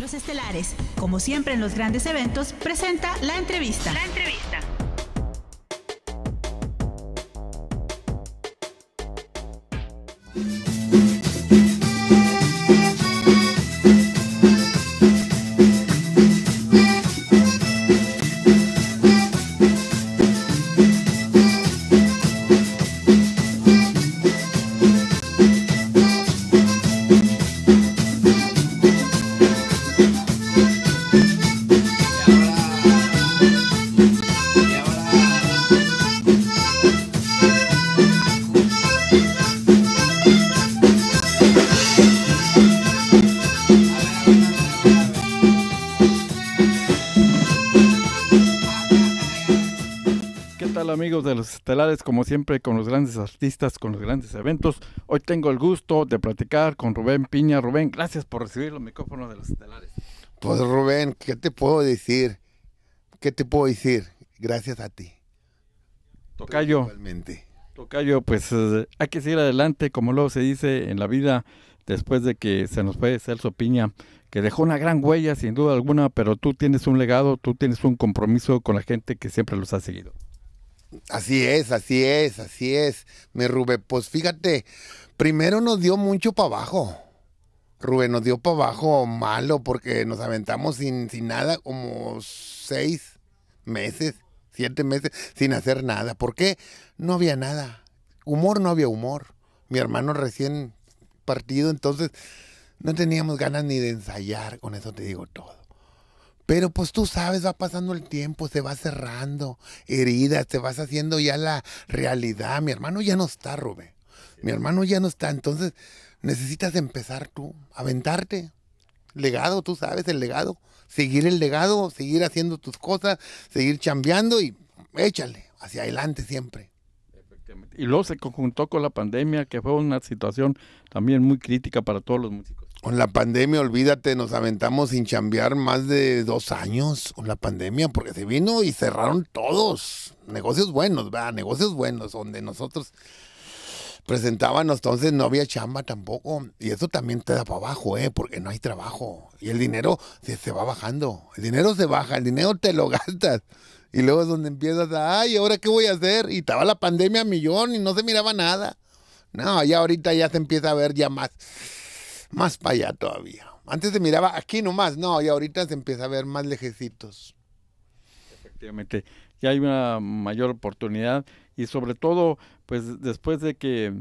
Los Estelares, como siempre en los grandes eventos, presenta la entrevista. La entrevista. amigos de los estelares? Como siempre, con los grandes artistas, con los grandes eventos. Hoy tengo el gusto de platicar con Rubén Piña. Rubén, gracias por recibir los micrófonos de los estelares. Pues Rubén, ¿qué te puedo decir? ¿Qué te puedo decir? Gracias a ti. Tocayo. Tocayo, pues eh, hay que seguir adelante, como luego se dice en la vida, después de que se nos fue Celso Piña, que dejó una gran huella sin duda alguna, pero tú tienes un legado, tú tienes un compromiso con la gente que siempre los ha seguido. Así es, así es, así es. Me Rubén, pues fíjate, primero nos dio mucho para abajo. Rubén nos dio para abajo malo porque nos aventamos sin, sin nada como seis meses, siete meses, sin hacer nada. ¿Por qué? No había nada. Humor no había humor. Mi hermano recién partido, entonces no teníamos ganas ni de ensayar, con eso te digo todo. Pero pues tú sabes, va pasando el tiempo, se va cerrando heridas, te vas haciendo ya la realidad. Mi hermano ya no está, Rubén. Mi hermano ya no está. Entonces necesitas empezar tú, aventarte. Legado, tú sabes, el legado. Seguir el legado, seguir haciendo tus cosas, seguir chambeando y échale hacia adelante siempre. Y luego se conjuntó con la pandemia, que fue una situación también muy crítica para todos los músicos. Con la pandemia, olvídate, nos aventamos sin chambear más de dos años con la pandemia, porque se vino y cerraron todos. Negocios buenos, ¿verdad? Negocios buenos, donde nosotros presentábamos, entonces no había chamba tampoco. Y eso también te da para abajo, ¿eh? Porque no hay trabajo. Y el dinero se, va bajando. El dinero se baja, el dinero te lo gastas. Y luego es donde empiezas a, ay, ¿ahora qué voy a hacer? Y estaba la pandemia a millón y no se miraba nada. No, ya ahorita ya se empieza a ver ya más más para allá todavía. Antes se miraba aquí nomás, no, y ahorita se empieza a ver más lejecitos. Efectivamente, ya hay una mayor oportunidad y sobre todo, pues después de que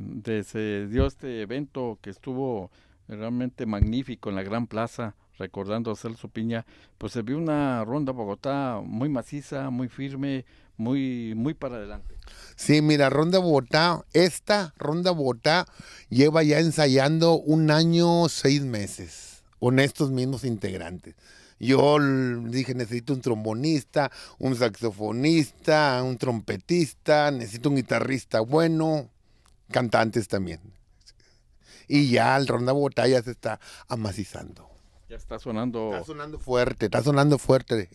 se dio este evento que estuvo realmente magnífico en la Gran Plaza, recordando a Celso Piña, pues se vio una ronda Bogotá muy maciza, muy firme, muy, muy para adelante. Sí, mira, Ronda Bogotá, esta Ronda Bogotá lleva ya ensayando un año, seis meses, con estos mismos integrantes. Yo dije, necesito un trombonista, un saxofonista, un trompetista, necesito un guitarrista bueno, cantantes también. Y ya el Ronda Bogotá ya se está amacizando. Ya está sonando. Está sonando fuerte, está sonando fuerte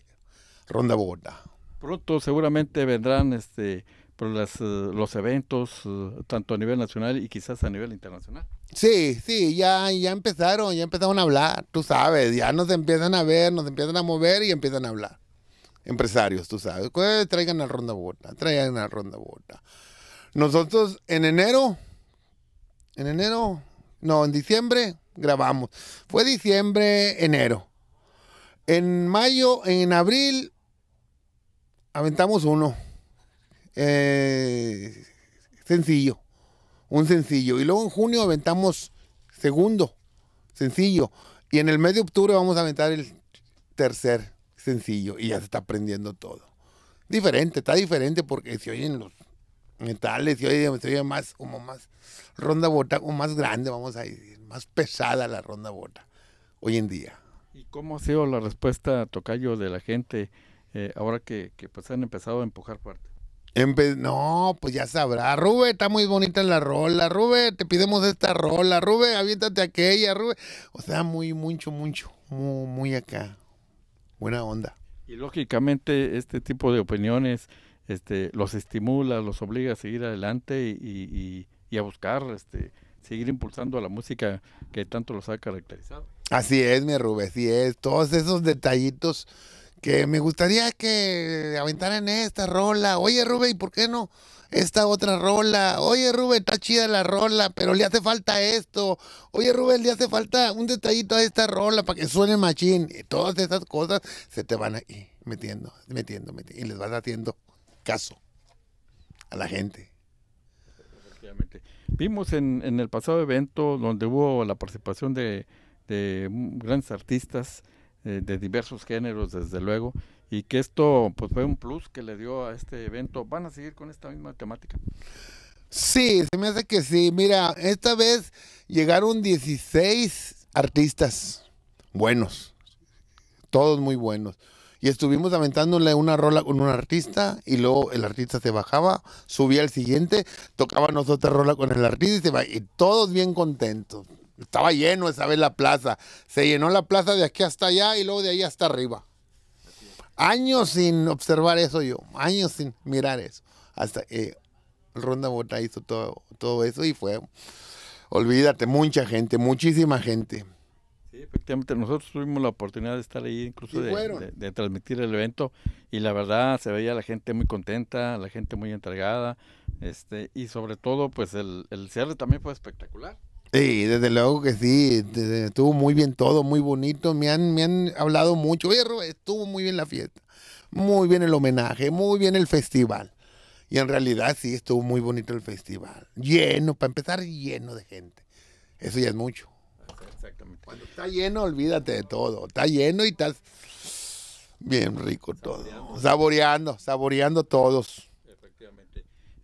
Ronda Bogotá. Pronto seguramente vendrán este, por pues, eh, los eventos, eh, tanto a nivel nacional y quizás a nivel internacional. Sí, sí, ya, ya empezaron, ya empezaron a hablar, tú sabes, ya nos empiezan a ver, nos empiezan a mover y empiezan a hablar. Empresarios, tú sabes, traigan la Ronda Bota, traigan la Ronda Bota. Nosotros en enero, en enero, no, en diciembre grabamos. Fue diciembre, enero. En mayo, en abril aventamos uno. Eh, sencillo. Un sencillo. Y luego en junio aventamos segundo. Sencillo. Y en el mes de octubre vamos a aventar el tercer sencillo. Y ya se está aprendiendo todo. Diferente, está diferente porque se oyen los metales, se oye, se oye más, como más ronda bota, como más grande, vamos a decir, más pesada la ronda bota hoy en día. ¿Y cómo ha sido la respuesta, Tocayo, de la gente? Eh, ahora que, que, pues han empezado a empujar parte. no, pues ya sabrá. Rube, está muy bonita en la rola. Rube, te pidemos esta rola. Rube, aviéntate aquella. Rube. O sea, muy, mucho, mucho. Muy, acá. Buena onda. Y lógicamente este tipo de opiniones este, los estimula, los obliga a seguir adelante y, a buscar este, seguir impulsando a la música que tanto los ha caracterizado. Así es, mi Rube, así es. Todos esos detallitos que me gustaría que aventaran esta rola. Oye, Rubén, ¿y por qué no? Esta otra rola. Oye, Rubén, está chida la rola, pero le hace falta esto. Oye, Rubén, le hace falta un detallito a esta rola para que suene machín. Y todas esas cosas se te van ahí metiendo, metiendo, metiendo. Y les vas haciendo caso a la gente. Vimos en, el pasado evento donde hubo la participación de grandes artistas, eh, de diversos géneros, desde luego, y que esto pues fue un plus que le dio a este evento. ¿Van a seguir con esta misma temática? Sí, se me hace que sí. Mira, esta vez llegaron 16 artistas buenos, todos muy buenos. Y estuvimos aventándole una rola con un artista y luego el artista se bajaba, subía el siguiente, tocábamos otra rola con el artista y, se y todos bien contentos. Estaba lleno esa vez la plaza. Se llenó la plaza de aquí hasta allá y luego de ahí hasta arriba. Años sin observar eso yo, años sin mirar eso. Hasta eh, Ronda Bota hizo todo, todo eso y fue, olvídate, mucha gente, muchísima gente. Sí, efectivamente, nosotros tuvimos la oportunidad de estar ahí, incluso de, transmitir el evento, y la verdad se veía la gente muy contenta, la gente muy entregada, este, y sobre todo, pues el cierre también fue espectacular. Sí, desde luego que sí, estuvo muy bien todo, muy bonito, me han, me han hablado mucho, estuvo muy bien la fiesta, muy bien el homenaje, muy bien el festival. Y en realidad sí, estuvo muy bonito el festival, lleno, para empezar lleno de gente, eso ya es mucho. Exactamente. Cuando está lleno, olvídate de todo, está lleno y estás bien rico todo, saboreando, saboreando todos.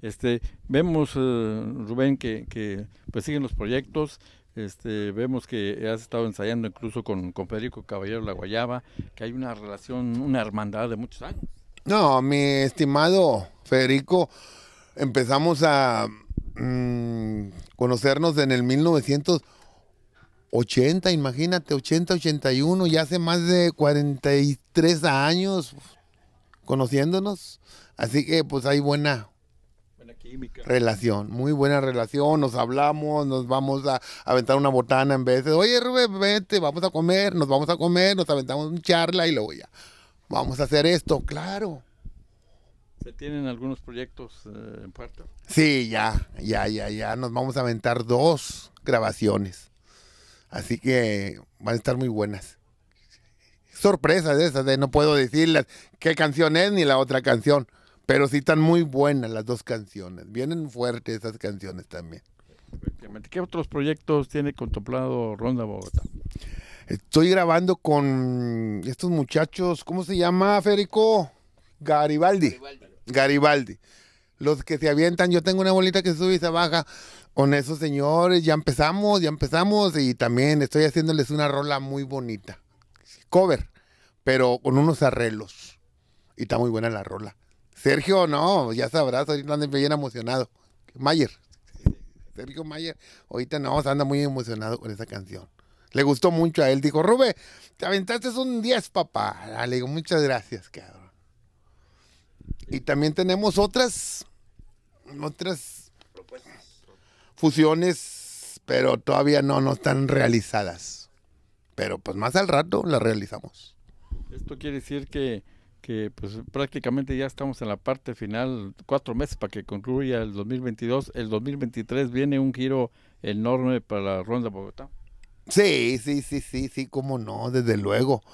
Este, vemos, eh, Rubén, que, pues siguen los proyectos, este, vemos que has estado ensayando incluso con, Federico Caballero La Guayaba, que hay una relación, una hermandad de muchos años. No, mi estimado Federico, empezamos a mm, conocernos en el 1980, imagínate, 80, 81, ya hace más de 43 años pues, conociéndonos, así que pues hay buena, Relación, muy buena relación, nos hablamos, nos vamos a aventar una botana en vez de oye Rubén, vete, vamos a comer, nos vamos a comer, nos aventamos una charla y luego ya, vamos a hacer esto, claro. ¿Se tienen algunos proyectos eh, en puerta? Sí, ya, ya, ya, ya, nos vamos a aventar dos grabaciones, así que van a estar muy buenas sorpresas esas, de no puedo decirles qué canción es ni la otra canción. Pero sí están muy buenas las dos canciones. Vienen fuertes esas canciones también. ¿Qué otros proyectos tiene contemplado Ronda Bogotá? Estoy grabando con estos muchachos, ¿cómo se llama, Férico Garibaldi. Garibaldi. Garibaldi. Los que se avientan, yo tengo una bolita que sube y se baja. Con esos señores, ya empezamos, ya empezamos y también estoy haciéndoles una rola muy bonita. Cover, pero con unos arreglos. Y está muy buena la rola. Sergio, no, ya sabrás, ahorita anda bien emocionado. Mayer. Sergio Mayer, ahorita no, anda muy emocionado con esa canción. Le gustó mucho a él. Dijo, Rube, te aventaste un 10, papá. Ah, le digo, muchas gracias, cabrón. Y también tenemos otras, otras fusiones, pero todavía no, no están realizadas. Pero pues más al rato las realizamos. Esto quiere decir que que pues prácticamente ya estamos en la parte final, cuatro meses para que concluya el 2022. El 2023 viene un giro enorme para la Ronda Bogotá. Sí, sí, sí, sí, sí, cómo no, desde luego,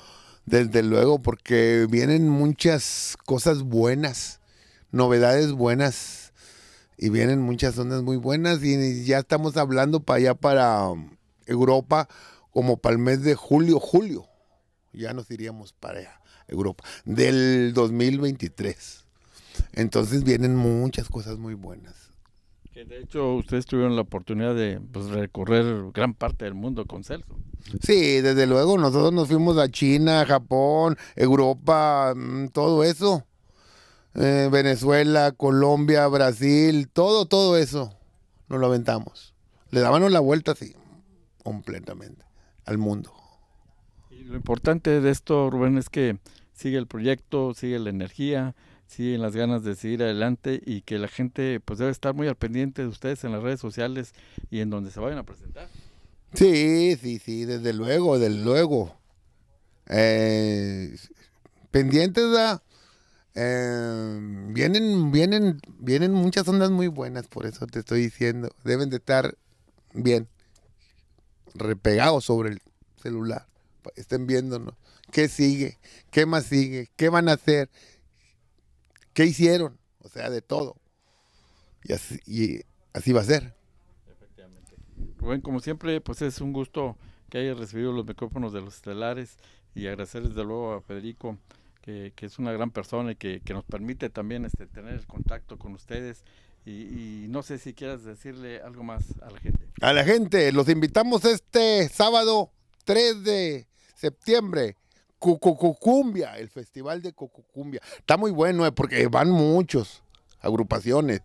desde luego, porque vienen muchas cosas buenas, novedades buenas, y vienen muchas ondas muy buenas, y ya estamos hablando para allá, para um, Europa, como para el mes de julio, julio, ya nos iríamos para allá. Europa, del 2023. Entonces vienen muchas cosas muy buenas. de hecho ustedes tuvieron la oportunidad de pues, recorrer gran parte del mundo con Celso. Sí, desde luego, nosotros nos fuimos a China, Japón, Europa, mm, todo eso. Eh, Venezuela, Colombia, Brasil, todo, todo eso. Nos lo aventamos. Le dábamos la vuelta así, completamente, al mundo. Y lo importante de esto, Rubén, es que sigue el proyecto, sigue la energía, siguen las ganas de seguir adelante y que la gente pues debe estar muy al pendiente de ustedes en las redes sociales y en donde se vayan a presentar. Sí, sí, sí, desde luego, desde luego. Eh, pendientes eh, vienen, vienen, vienen muchas ondas muy buenas, por eso te estoy diciendo. Deben de estar bien, repegados sobre el celular. Estén viéndonos. ¿Qué sigue? ¿Qué más sigue? ¿Qué van a hacer? ¿Qué hicieron? O sea, de todo. Y así, y así va a ser. Efectivamente. Bueno, como siempre, pues es un gusto que hayas recibido los micrófonos de los estelares y agradecerles de luego a Federico. Que, es una gran persona y que, nos permite también este, tener el contacto con ustedes y, y, no sé si quieras decirle algo más a la gente. A la gente, los invitamos este sábado 3 de septiembre Cococumbia, el festival de Cococumbia. Está muy bueno, eh, porque van muchos agrupaciones.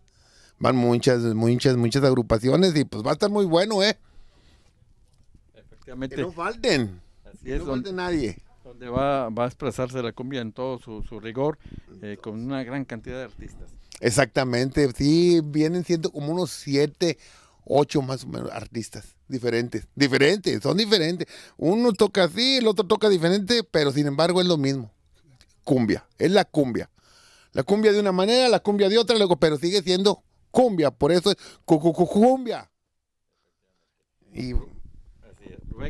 Van muchas, muchas, muchas agrupaciones y pues va a estar muy bueno, ¿eh? Efectivamente. Que no falten. Así es, no falte nadie. Donde va, a expresarse la cumbia en todo su, rigor, eh, con una gran cantidad de artistas. Exactamente, sí, vienen siendo como unos siete, ocho más o menos artistas diferentes, diferentes, son diferentes. Uno toca así, el otro toca diferente, pero sin embargo es lo mismo. Cumbia, es la cumbia. La cumbia de una manera, la cumbia de otra, luego, pero sigue siendo cumbia, por eso es cumbia. Y...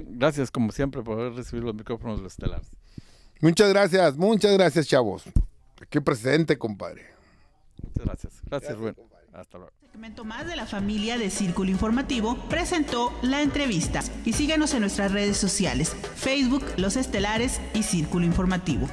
gracias como siempre por haber recibido los micrófonos de Estelares. Muchas gracias, muchas gracias, chavos. Aquí presente, compadre. Muchas gracias. Gracias, Rubén. El segmento más de la familia de Círculo Informativo presentó la entrevista y síganos en nuestras redes sociales, Facebook, Los Estelares y Círculo Informativo.